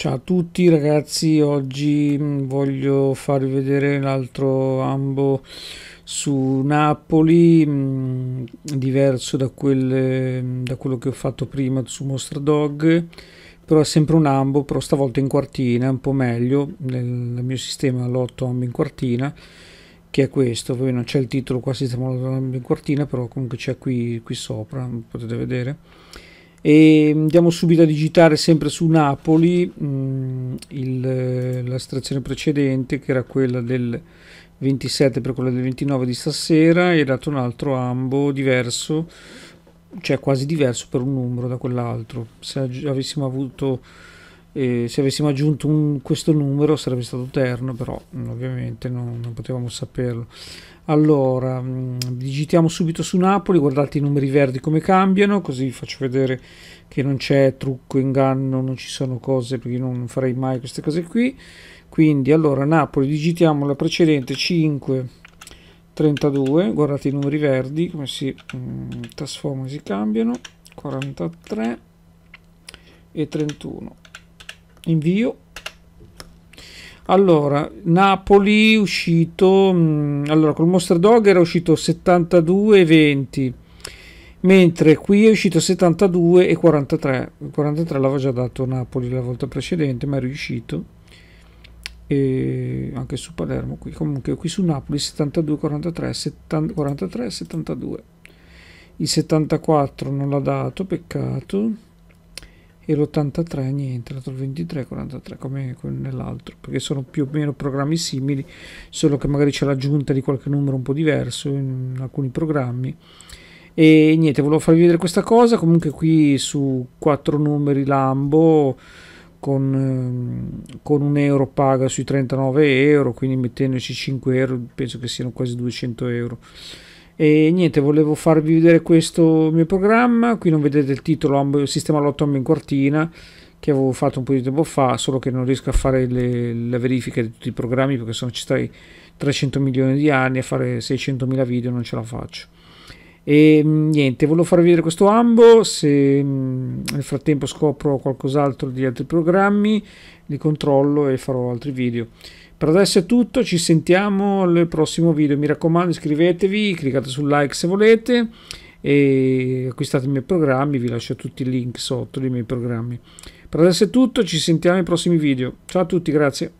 Ciao a tutti ragazzi, oggi mm, voglio farvi vedere l'altro ambo su Napoli, mm, diverso da, quelle, mm, da, quello che ho fatto prima su Mostra Dog, però è sempre un ambo, però stavolta in quartina, un po' meglio, nel, nel mio sistema l'otto ambo in quartina, che è questo, poi non c'è il titolo qua, sistema l'otto ambo in quartina, però comunque c'è qui, qui sopra, potete vedere e mm, andiamo subito a digitare sempre su Napoli mh, mm, il, eh, la stazione precedente che era quella del 27 per quella del 29 di stasera e dato un altro ambo diverso cioè quasi diverso per un numero da quell'altro se avessimo avuto e se avessimo aggiunto un, questo numero sarebbe stato terno, però mm, ovviamente non, non potevamo saperlo. Allora, mm, digitiamo subito su Napoli, guardate i numeri verdi come cambiano, così vi faccio vedere che non c'è trucco, inganno, non ci sono cose, perché io non farei mai queste cose qui. Quindi, allora, Napoli, digitiamo la precedente 532, guardate i numeri verdi, come si mh, mm, trasformano, si cambiano, 43 e 31 invio allora, Napoli uscito, mh, mm, allora col Monster Dog era uscito 72,20, mentre qui è uscito 72,43. Il 43 l'avevo già dato Napoli la volta precedente, ma è riuscito. E anche su Palermo, qui. comunque qui su Napoli 72,43, 70, 43, 72. Il 74 non l'ha dato, peccato e l'83 niente, l'altro 23, 43 come nell'altro, perché sono più o meno programmi simili, solo che magari c'è l'aggiunta di qualche numero un po' diverso in alcuni programmi. E niente, volevo farvi vedere questa cosa, comunque qui su quattro numeri Lambo con, ehm, con un euro paga sui 39 euro, quindi mettendoci 5 euro penso che siano quasi 200 euro e niente volevo farvi vedere questo mio programma qui non vedete il titolo sistema lotto in Cortina che avevo fatto un po' di tempo fa solo che non riesco a fare le, la verifica di tutti i programmi perché sono ci stai 300 milioni di anni a fare 600 mila video non ce la faccio e mm, niente volevo farvi vedere questo ambo se mm, nel frattempo scopro qualcos'altro di altri programmi li controllo e farò altri video per adesso è tutto, ci sentiamo al prossimo video. Mi raccomando iscrivetevi, cliccate sul like se volete e acquistate i miei programmi, vi lascio tutti i link sotto dei miei programmi. Per adesso è tutto, ci sentiamo nei prossimi video. Ciao a tutti, grazie.